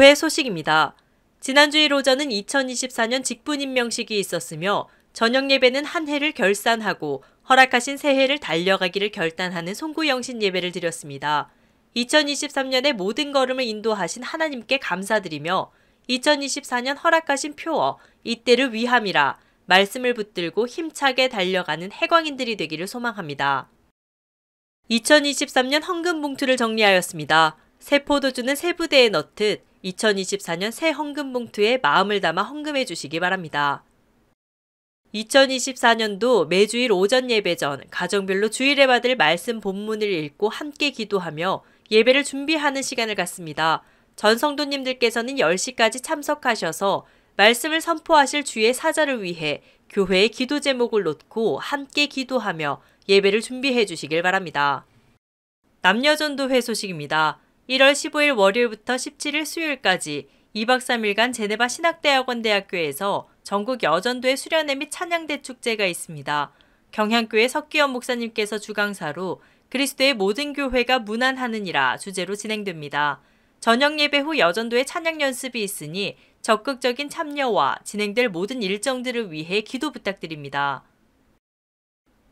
교회 소식입니다. 지난주일 오전은 2024년 직분임명식이 있었으며 저녁 예배는 한 해를 결산하고 허락하신 새해를 달려가기를 결단하는 송구영신 예배를 드렸습니다. 2023년의 모든 걸음을 인도하신 하나님께 감사드리며 2024년 허락하신 표어 이때를 위함이라 말씀을 붙들고 힘차게 달려가는 해광인들이 되기를 소망합니다. 2023년 헌금 봉투를 정리하였습니다. 세포도주는 세부대에 넣듯 2024년 새 헌금 봉투에 마음을 담아 헌금해 주시기 바랍니다. 2024년도 매주일 오전 예배 전 가정별로 주일에 받을 말씀 본문을 읽고 함께 기도하며 예배를 준비하는 시간을 갖습니다. 전 성도님들께서는 10시까지 참석하셔서 말씀을 선포하실 주의 사자를 위해 교회의 기도 제목을 놓고 함께 기도하며 예배를 준비해 주시길 바랍니다. 남녀전도회 소식입니다. 1월 15일 월요일부터 17일 수요일까지 2박 3일간 제네바 신학대학원 대학교에서 전국 여전도의 수련회 및 찬양대 축제가 있습니다. 경향교회 석기현 목사님께서 주강사로 그리스도의 모든 교회가 무난하느니라 주제로 진행됩니다. 저녁 예배 후 여전도의 찬양 연습이 있으니 적극적인 참여와 진행될 모든 일정들을 위해 기도 부탁드립니다.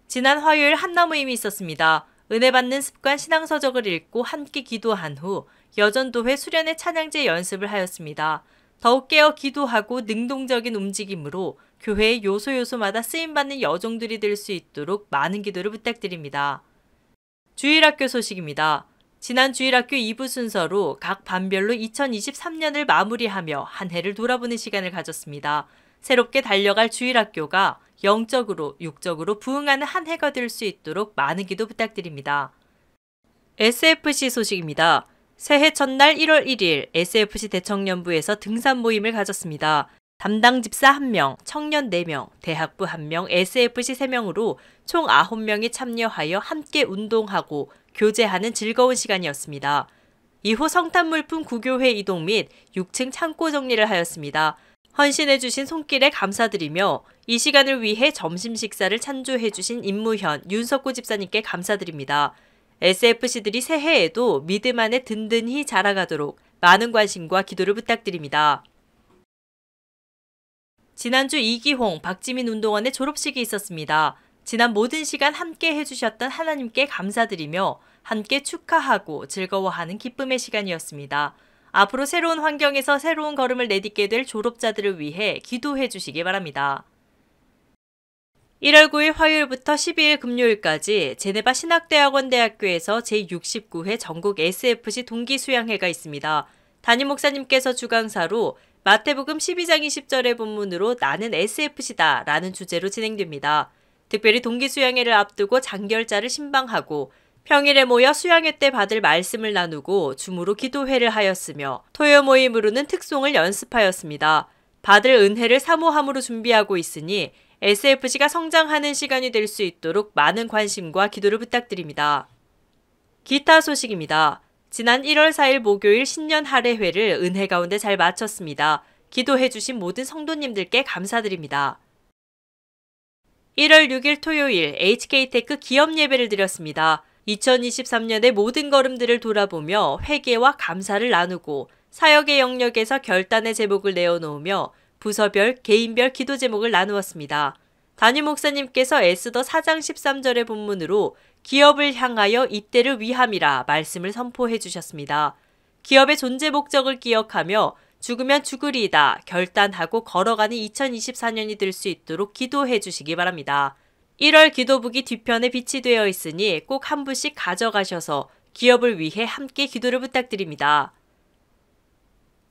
지난 화요일 한나 무임이 있었습니다. 은혜 받는 습관 신앙서적을 읽고 함께 기도한 후 여전도회 수련의 찬양제 연습을 하였습니다. 더욱 깨어 기도하고 능동적인 움직임으로 교회의 요소 요소마다 쓰임받는 여종들이 될 수 있도록 많은 기도를 부탁드립니다. 주일학교 소식입니다. 지난 주일학교 2부 순서로 각 반별로 2023년을 마무리하며 한 해를 돌아보는 시간을 가졌습니다. 새롭게 달려갈 주일학교가 영적으로, 육적으로 부흥하는 한 해가 될 수 있도록 많은 기도 부탁드립니다. SFC 소식입니다. 새해 첫날 1월 1일 SFC 대청년부에서 등산 모임을 가졌습니다. 담당 집사 1명, 청년 4명, 대학부 1명, SFC 3명으로 총 9명이 참여하여 함께 운동하고 교제하는 즐거운 시간이었습니다. 이후 성탄물품 구교회 이동 및 6층 창고 정리를 하였습니다. 헌신해주신 손길에 감사드리며 이 시간을 위해 점심 식사를 찬조해 주신 임무현, 윤석구 집사님께 감사드립니다. SFC들이 새해에도 믿음 안에 든든히 자라가도록 많은 관심과 기도를 부탁드립니다. 지난주 이기홍, 박지민 운동원의 졸업식이 있었습니다. 지난 모든 시간 함께 해주셨던 하나님께 감사드리며 함께 축하하고 즐거워하는 기쁨의 시간이었습니다. 앞으로 새로운 환경에서 새로운 걸음을 내딛게 될 졸업자들을 위해 기도해 주시기 바랍니다. 1월 9일 화요일부터 12일 금요일까지 제네바 신학대학원 대학교에서 제69회 전국 SFC 동기수양회가 있습니다. 담임 목사님께서 주강사로 마태복음 12장 20절의 본문으로 나는 SFC다 라는 주제로 진행됩니다. 특별히 동기수양회를 앞두고 장결자를 신방하고 평일에 모여 수양회 때 받을 말씀을 나누고 주무로 기도회를 하였으며 토요 모임으로는 특송을 연습하였습니다. 받을 은혜를 사모함으로 준비하고 있으니 SFC가 성장하는 시간이 될 수 있도록 많은 관심과 기도를 부탁드립니다. 기타 소식입니다. 지난 1월 4일 목요일 신년 할례회를 은혜 가운데 잘 마쳤습니다. 기도해 주신 모든 성도님들께 감사드립니다. 1월 6일 토요일 HK테크 기업 예배를 드렸습니다. 2023년의 모든 걸음들을 돌아보며 회개와 감사를 나누고 사역의 영역에서 결단의 제목을 내어놓으며 부서별, 개인별 기도 제목을 나누었습니다. 단임 목사님께서 에스더 4장 13절의 본문으로 기업을 향하여 이때를 위함이라 말씀을 선포해 주셨습니다. 기업의 존재 목적을 기억하며 죽으면 죽으리이다 결단하고 걸어가는 2024년이 될 수 있도록 기도해 주시기 바랍니다. 1월 기도북이 뒤편에 빛이 되어 있으니 꼭한 분씩 가져가셔서 기업을 위해 함께 기도를 부탁드립니다.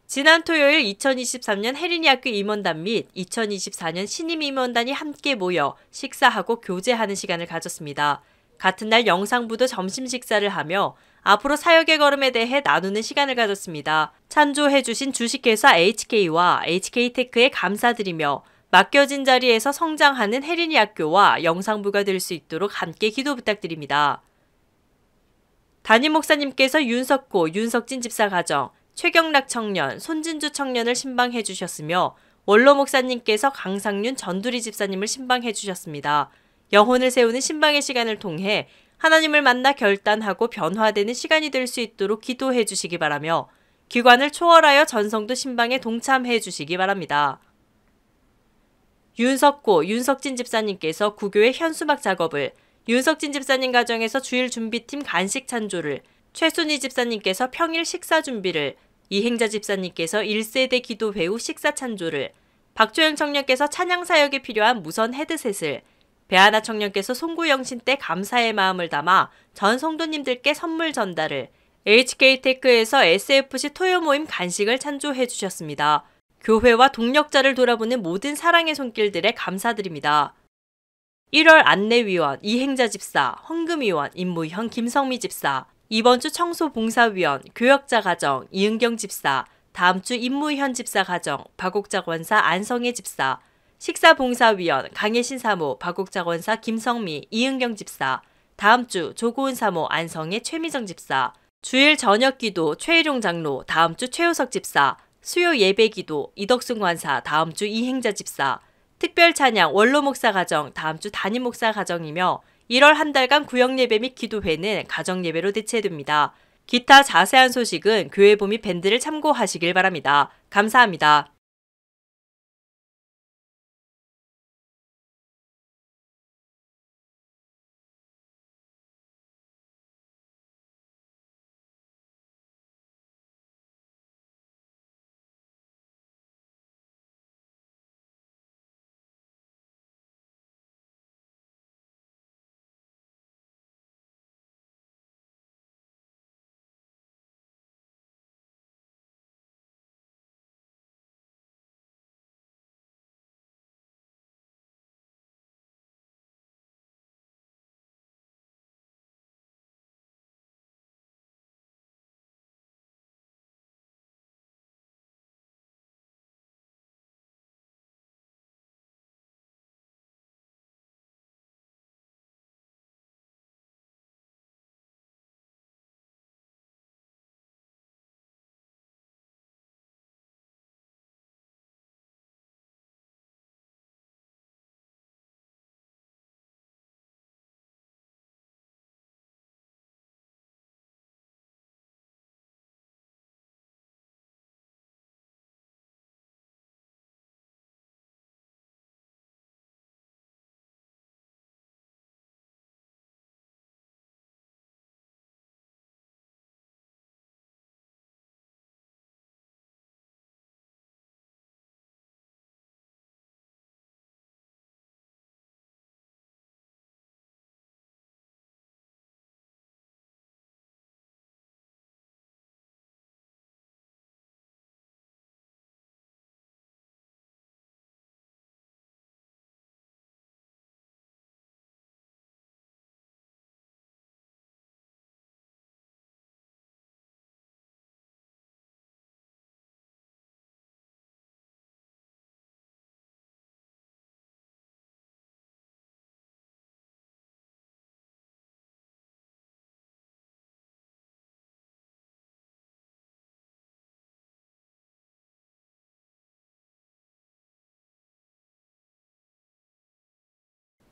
지난 토요일 2023년 혜린이학교 임원단 및 2024년 신임 임원단이 함께 모여 식사하고 교제하는 시간을 가졌습니다. 같은 날 영상부도 점심 식사를 하며 앞으로 사역의 걸음에 대해 나누는 시간을 가졌습니다. 찬조해주신 주식회사 HK와 HK테크에 감사드리며 맡겨진 자리에서 성장하는 혜린이 학교와 영상부가 될 수 있도록 함께 기도 부탁드립니다. 담임 목사님께서 윤석고, 윤석진 집사 가정, 최경락 청년, 손진주 청년을 신방해 주셨으며 원로 목사님께서 강상윤 전두리 집사님을 신방해 주셨습니다. 영혼을 세우는 신방의 시간을 통해 하나님을 만나 결단하고 변화되는 시간이 될 수 있도록 기도해 주시기 바라며 기관을 초월하여 전성도 신방에 동참해 주시기 바랍니다. 윤석고, 윤석진 집사님께서 구교의 현수막 작업을, 윤석진 집사님 가정에서 주일 준비팀 간식 찬조를, 최순희 집사님께서 평일 식사 준비를, 이행자 집사님께서 1세대 기도 배우 식사 찬조를, 박조영 청년께서 찬양 사역에 필요한 무선 헤드셋을, 배하나 청년께서 송구영신 때 감사의 마음을 담아 전 성도님들께 선물 전달을, HK테크에서 SFC 토요 모임 간식을 찬조해 주셨습니다. 교회와 동력자를 돌아보는 모든 사랑의 손길들에 감사드립니다. 1월 안내위원, 이행자 집사, 헌금위원, 임무형 김성미 집사, 이번 주 청소봉사위원, 교역자 가정, 이은경 집사, 다음 주 임무현 집사 가정, 박옥자 권사 안성혜 집사, 식사봉사위원, 강혜신 사모, 박옥자 권사 김성미, 이은경 집사, 다음 주 조고은 사모, 안성혜 최미정 집사, 주일 저녁 기도 최일용 장로, 다음 주 최우석 집사, 수요 예배 기도 이덕순 관사, 다음 주 이행자 집사, 특별 찬양 원로 목사 가정, 다음 주단임 목사 가정이며 1월 한 달간 구역예배 및 기도회는 가정예배로 대체됩니다. 기타 자세한 소식은 교회 봄이 밴드를 참고하시길 바랍니다. 감사합니다.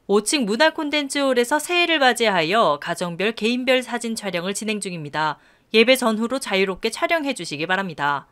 5층 문화 콘텐츠홀에서 새해를 맞이하여 가정별 개인별 사진 촬영을 진행 중입니다. 예배 전후로 자유롭게 촬영해 주시기 바랍니다.